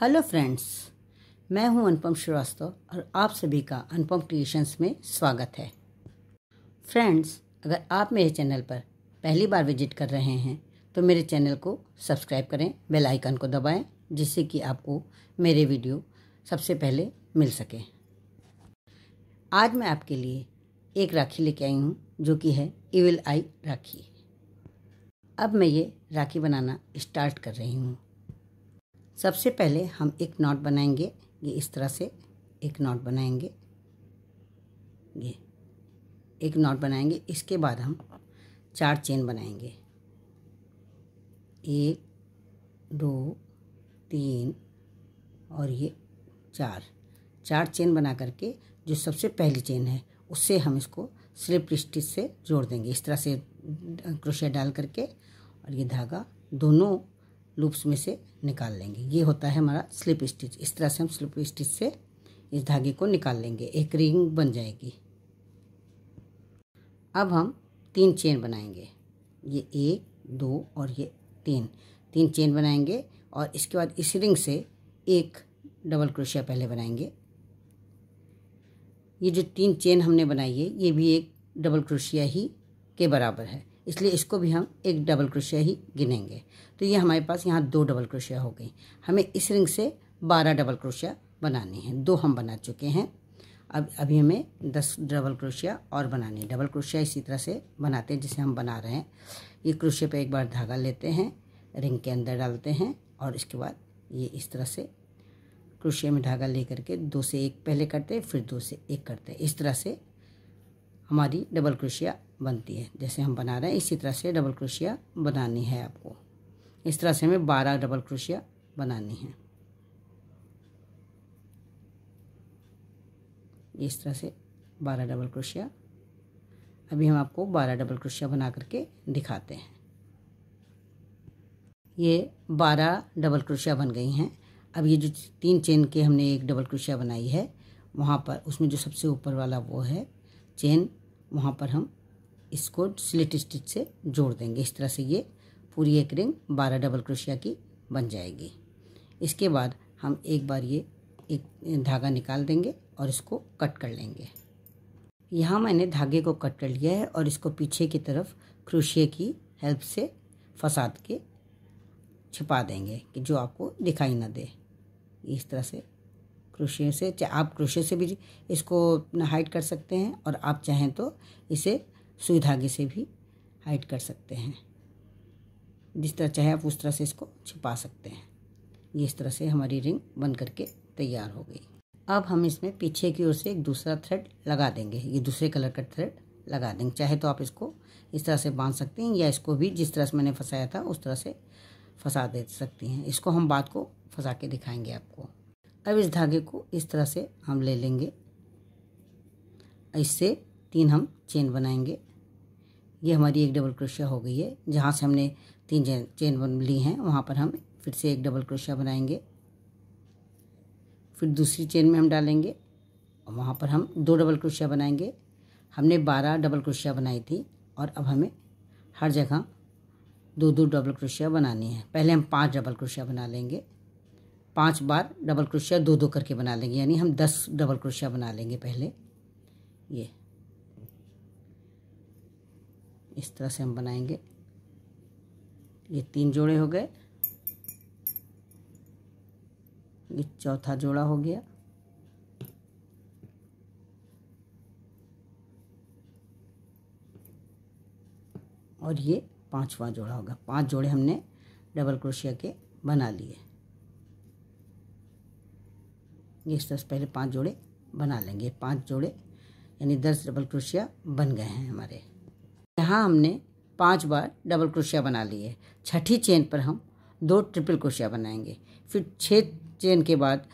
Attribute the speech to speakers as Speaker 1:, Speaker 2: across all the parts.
Speaker 1: hello friends मैं हूं अनुपम श्रीवास्तव और आप सभी का अनुपम क्रिएशंस में स्वागत है फ्रेंड्स अगर आप मेरे चैनल पर पहली बार विजिट कर रहे हैं तो मेरे चैनल को सब्सक्राइब करें बेल आइकन को दबाएं जिससे कि आपको मेरे वीडियो सबसे पहले मिल सके आज मैं आपके लिए एक राखी लेके आई हूँ जो कि है इविल आई राखी अब मैं ये राखी बनाना स्टार्ट कर रही हूँ सबसे पहले हम एक नॉट बनाएंगे ये इस तरह से एक नॉट बनाएंगे ये एक नॉट बनाएंगे इसके बाद हम चार चेन बनाएंगे एक दो तीन और ये चार चार चेन बना करके जो सबसे पहली चेन है उससे हम इसको स्लिप स्टिच से जोड़ देंगे इस तरह से क्रोशिया डाल करके और ये धागा दोनों लूप्स में से निकाल लेंगे ये होता है हमारा स्लिप स्टिच इस तरह से हम स्लिप स्टिच से इस धागे को निकाल लेंगे एक रिंग बन जाएगी अब हम तीन चेन बनाएंगे ये एक दो और ये तीन तीन चेन बनाएंगे और इसके बाद इस रिंग से एक डबल क्रोशिया पहले बनाएंगे ये जो तीन चेन हमने बनाई है ये भी एक डबल क्रोशिया ही के बराबर है इसलिए इसको भी हम एक डबल क्रोशिया ही गिनेंगे तो ये हमारे पास यहाँ दो डबल क्रोशिया हो गई हमें इस रिंग से बारह डबल क्रोशिया बनानी है दो हम बना चुके हैं अब अभी हमें दस डबल क्रोशिया और बनानी है डबल क्रोशिया इसी तरह से बनाते हैं जिसे हम बना रहे हैं ये क्रोशिया पर एक बार धागा लेते हैं रिंग के अंदर डालते हैं और इसके बाद ये इस तरह से क्रोशिया में धागा ले करके दो से एक पहले करते हैं फिर दो से एक करते हैं इस तरह से हमारी डबल क्रोशिया बनती है जैसे हम बना रहे हैं इसी तरह से डबल क्रोशिया बनानी है आपको इस तरह से हमें बारह डबल क्रोशिया बनानी है इस तरह से बारह डबल क्रोशिया अभी हम आपको बारह डबल क्रोशिया बना करके दिखाते हैं ये बारह डबल क्रोशिया बन गई हैं अब ये जो तीन चेन के हमने एक डबल क्रोशिया बनाई है वहाँ पर उसमें जो सबसे ऊपर वाला वो है चेन वहाँ पर हम इसको स्लिट स्टिच से जोड़ देंगे इस तरह से ये पूरी एक रिंग बारह डबल क्रोशिया की बन जाएगी इसके बाद हम एक बार ये एक धागा निकाल देंगे और इसको कट कर लेंगे यहाँ मैंने धागे को कट कर लिया है और इसको पीछे की तरफ क्रोशिए की हेल्प से फसाद के छिपा देंगे कि जो आपको दिखाई ना दे इस तरह से क्रोशिए से चाहे आप क्रोशिया से भी इसको हाइड कर सकते हैं और आप चाहें तो इसे सुई धागे से भी हाइड कर सकते हैं जिस तरह चाहे आप उस तरह से इसको छिपा सकते हैं ये इस तरह से हमारी रिंग बन करके तैयार हो गई अब हम इसमें पीछे की ओर से एक दूसरा थ्रेड लगा देंगे ये दूसरे कलर का थ्रेड लगा देंगे चाहे तो आप इसको इस तरह से बांध सकते हैं या इसको भी जिस तरह से मैंने फंसाया था उस तरह से फंसा दे सकती हैं इसको हम बाद को फंसा के दिखाएंगे आपको अब इस धागे को इस तरह से हम ले लेंगे इससे तीन हम चेन बनाएंगे ये हमारी एक डबल क्रोशिया हो गई है जहाँ से हमने तीन चेन चेन बन ली हैं वहाँ पर हम फिर से एक डबल क्रोशिया बनाएंगे फिर दूसरी चेन में हम डालेंगे और वहाँ पर हम दो डबल क्रोशिया बनाएंगे हमने बारह डबल क्रोशिया बनाई थी और अब हमें हर जगह दो दो डबल क्रोशिया बनानी है पहले हम पांच डबल क्रोशिया बना लेंगे पांच बार डबल क्रोशिया दो दो करके बना लेंगे यानी हम दस डबल क्रोशिया बना लेंगे पहले ये इस तरह से हम बनाएंगे ये तीन जोड़े हो गए ये चौथा जोड़ा हो गया और ये पांचवा जोड़ा होगा पांच जोड़े हमने डबल क्रोशिया के बना लिए इस तरह से पहले पांच जोड़े बना लेंगे पांच जोड़े यानी दस डबल क्रोशिया बन गए हैं हमारे यहाँ हमने पांच बार डबल क्रोशिया बना ली है छठी चेन पर हम दो ट्रिपल क्रोशिया बनाएंगे फिर छः चेन के बाद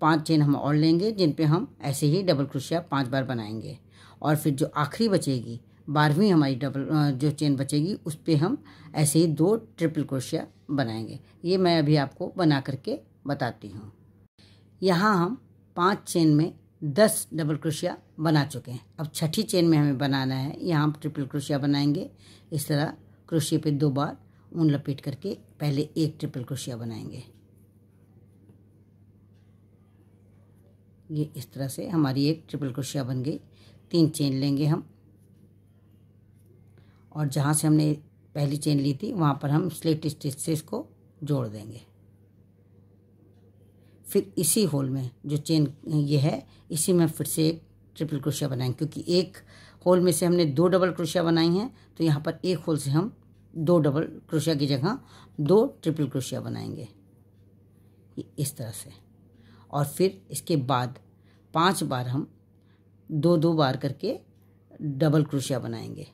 Speaker 1: पांच चेन हम और लेंगे जिन पे हम ऐसे ही डबल क्रोशिया पांच बार बनाएंगे और फिर जो आखिरी बचेगी बारहवीं हमारी डबल जो चेन बचेगी उस पर हम ऐसे ही दो ट्रिपल क्रोशिया बनाएंगे ये मैं अभी आपको बना करके बताती हूँ यहाँ हम पांच चेन में दस डबल क्रोशिया बना चुके हैं अब छठी चेन में हमें बनाना है यहाँ हम ट्रिपल क्रोशिया बनाएंगे इस तरह क्रोशिया पे दो बार ऊन लपेट करके पहले एक ट्रिपल क्रोशिया बनाएंगे ये इस तरह से हमारी एक ट्रिपल क्रोशिया बन गई तीन चेन लेंगे हम और जहाँ से हमने पहली चेन ली थी वहाँ पर हम स्लेट स्टिच से इसको जोड़ देंगे फिर इसी होल में जो चेन ये है इसी में फिर से एक ट्रिपल क्रोशिया बनाएंगे क्योंकि एक होल में से हमने दो डबल क्रोशिया बनाई हैं तो यहाँ पर एक होल से हम दो डबल क्रोशिया की जगह दो ट्रिपल क्रोशिया बनाएंगे इस तरह से और फिर इसके बाद पांच बार हम दो दो बार करके डबल क्रोशिया बनाएंगे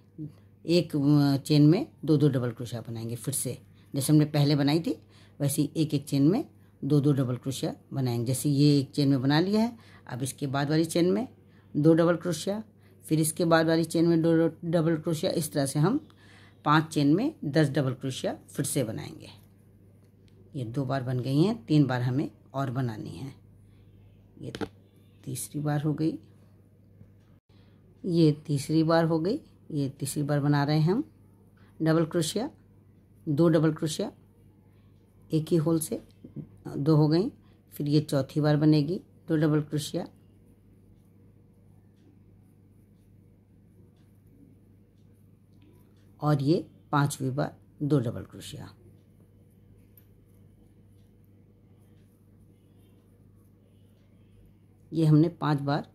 Speaker 1: एक चेन में दो दो डबल क्रोशिया बनाएंगे फिर से जैसे हमने पहले बनाई थी वैसे एक एक चेन में दो दो डबल क्रोशिया बनाएंगे जैसे ये एक चेन में बना लिया है अब इसके बाद वाली चेन में दो डबल क्रोशिया फिर इसके बाद वाली चेन में दो डबल क्रोशिया इस तरह से हम पांच चेन में दस डबल क्रोशिया फिर से बनाएंगे ये दो बार बन गई हैं तीन बार हमें और बनानी है ये तीसरी बार हो गई ये तीसरी बार हो गई ये तीसरी बार बना रहे हैं हम डबल क्रोशिया दो डबल क्रोशिया एक ही होल से दो हो गई फिर ये चौथी बार बनेगी दो डबल क्रोशिया और ये पांचवी बार दो डबल क्रोशिया ये हमने पांच बार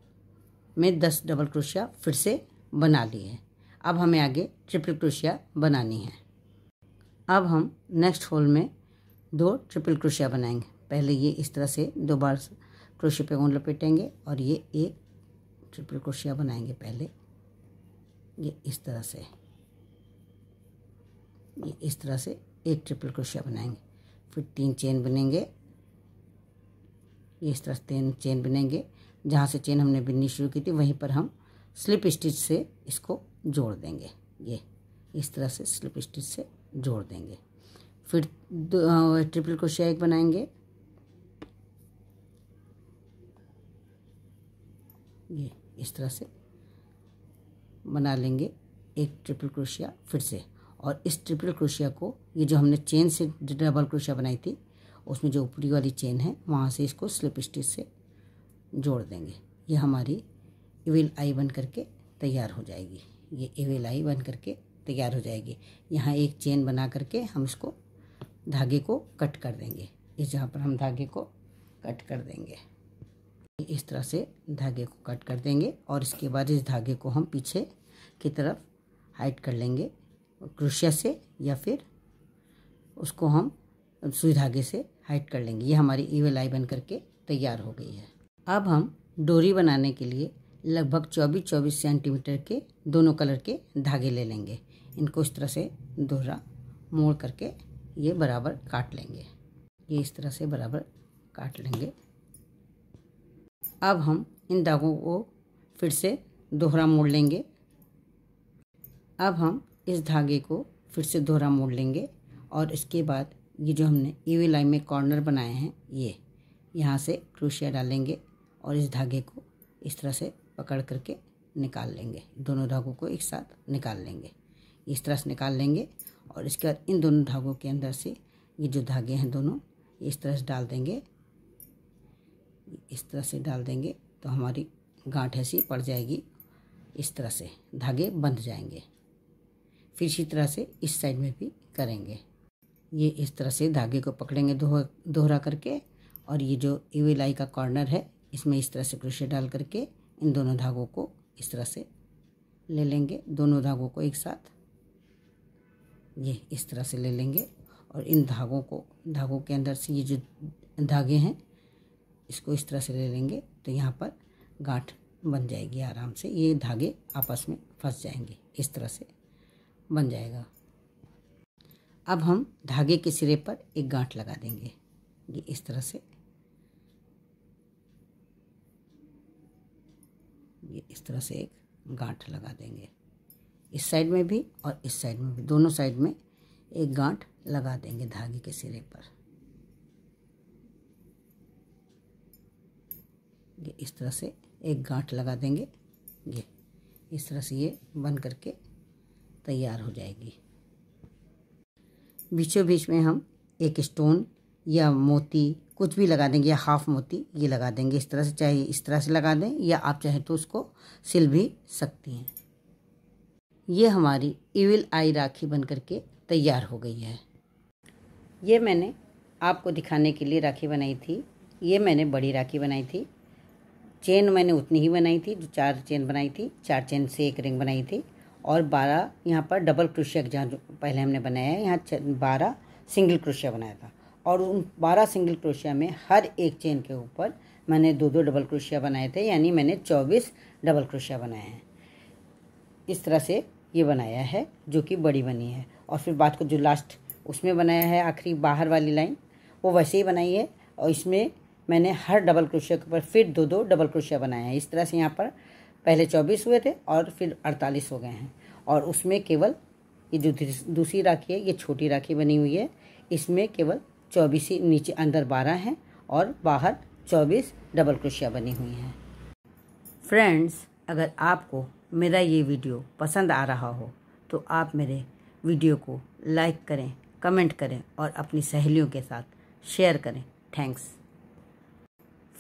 Speaker 1: में दस डबल क्रोशिया फिर से बना ली है अब हमें आगे ट्रिपल क्रोशिया बनानी है अब हम नेक्स्ट होल में दो ट्रिपल क्रोशिया बनाएंगे पहले ये इस तरह से दो बार क्रोशिया पे ऊन लपेटेंगे और ये एक ट्रिपल क्रोशिया बनाएंगे पहले ये इस तरह से ये इस तरह से एक ट्रिपल क्रोशिया बनाएंगे फिर तीन चेन बनेंगे ये इस तरह से तीन चेन बनेंगे जहाँ से चेन हमने बिननी शुरू की थी वहीं पर हम स्लिप स्टिच से इसको जोड़ देंगे ये इस तरह से स्लिप स्टिच से जोड़ देंगे फिर ट्रिपल क्रोशिया एक बनाएंगे ये इस तरह से बना लेंगे एक ट्रिपल क्रोशिया फिर से और इस ट्रिपल क्रोशिया को ये जो हमने चेन से डबल क्रोशिया बनाई थी उसमें जो ऊपरी वाली चेन है वहाँ से इसको स्लिप स्टिच से जोड़ देंगे ये हमारी इवेल आई बन करके तैयार हो जाएगी ये इवेल आई बन करके तैयार हो जाएगी यहाँ एक चेन बना करके हम इसको धागे को कट कर देंगे इस जहाँ पर हम धागे को कट कर देंगे इस तरह से धागे को कट कर देंगे और इसके बाद इस धागे को हम पीछे की तरफ हाइट कर लेंगे क्रोशिया से या फिर उसको हम सुई धागे से हाइट कर लेंगे ये हमारी ईवेल आई बन करके तैयार हो गई है अब हम डोरी बनाने के लिए लगभग चौबीस चौबीस सेंटीमीटर के दोनों कलर के धागे ले लेंगे इनको इस तरह से दोहरा मोड़ करके ये बराबर काट लेंगे ये इस तरह से बराबर काट लेंगे अब हम इन दागों को फिर से दोहरा मोड़ लेंगे अब हम इस धागे को फिर से दोहरा मोड़ लेंगे और इसके बाद ये जो हमने ईवी लाइन में कॉर्नर बनाए हैं ये यहाँ से क्रोशिया डालेंगे और इस धागे को इस तरह से पकड़ करके निकाल लेंगे दोनों धागों को एक साथ निकाल लेंगे इस तरह से निकाल लेंगे और इसके बाद इन दोनों धागों के अंदर से ये जो धागे हैं दोनों इस तरह से डाल देंगे इस तरह से डाल देंगे तो हमारी गांठ ऐसी पड़ जाएगी इस तरह से धागे बंध जाएंगे फिर इसी तरह से इस साइड में भी करेंगे ये इस तरह से धागे को पकड़ेंगे दोहरा दोहरा करके और ये जो लाई का कॉर्नर है इसमें इस तरह से क्रोशे डाल करके इन दोनों धागों को इस तरह से ले लेंगे दोनों धागों को एक साथ ये इस तरह से ले लेंगे और इन धागों को धागों के अंदर से ये जो धागे हैं इसको इस तरह से ले लेंगे तो यहाँ पर गांठ बन जाएगी आराम से ये धागे आपस में फंस जाएंगे इस तरह से बन जाएगा अब हम धागे के सिरे पर एक गांठ लगा देंगे ये इस तरह से ये इस तरह से एक गांठ लगा देंगे इस साइड में भी और इस साइड में भी दोनों साइड में एक गांठ लगा देंगे धागे के सिरे पर ये इस तरह से एक गांठ लगा देंगे ये इस तरह से ये बन करके तैयार हो जाएगी बीचों बीच में हम एक स्टोन या मोती कुछ भी लगा देंगे या हाफ मोती ये लगा देंगे इस तरह से चाहे इस तरह से लगा दें या आप चाहें तो उसको सिल भी सकती हैं ये हमारी इविल आई राखी बन करके तैयार हो गई है ये मैंने आपको दिखाने के लिए राखी बनाई थी ये मैंने बड़ी राखी बनाई थी चेन मैंने उतनी ही बनाई थी जो चार चेन बनाई थी चार चेन से एक रिंग बनाई थी और बारह यहाँ पर डबल क्रोशिया जहाँ पहले हमने बनाया है यहाँ बारह सिंगल क्रोशिया बनाया था और उन बारह सिंगल क्रोशिया में हर एक चेन के ऊपर मैंने दो दो डबल क्रोशिया बनाए थे यानी मैंने चौबीस डबल क्रोशिया बनाए हैं इस तरह से ये बनाया है जो कि बड़ी बनी है और फिर बात को जो लास्ट उसमें बनाया है आखिरी बाहर वाली लाइन वो वैसे ही बनाई है और इसमें मैंने हर डबल क्रोशिया के ऊपर फिर दो दो डबल क्रोशिया बनाया है इस तरह से यहाँ पर पहले चौबीस हुए थे और फिर अड़तालीस हो गए हैं और उसमें केवल ये जो दूसरी राखी है ये छोटी राखी बनी हुई है इसमें केवल चौबीस ही नीचे अंदर बारह हैं और बाहर चौबीस डबल क्रोशिया बनी हुई हैं फ्रेंड्स अगर आपको मेरा ये वीडियो पसंद आ रहा हो तो आप मेरे वीडियो को लाइक करें कमेंट करें और अपनी सहेलियों के साथ शेयर करें थैंक्स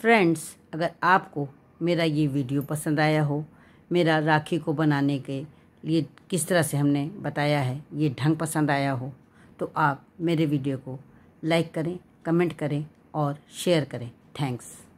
Speaker 1: फ्रेंड्स अगर आपको मेरा ये वीडियो पसंद आया हो मेरा राखी को बनाने के लिए किस तरह से हमने बताया है ये ढंग पसंद आया हो तो आप मेरे वीडियो को लाइक करें कमेंट करें और शेयर करें थैंक्स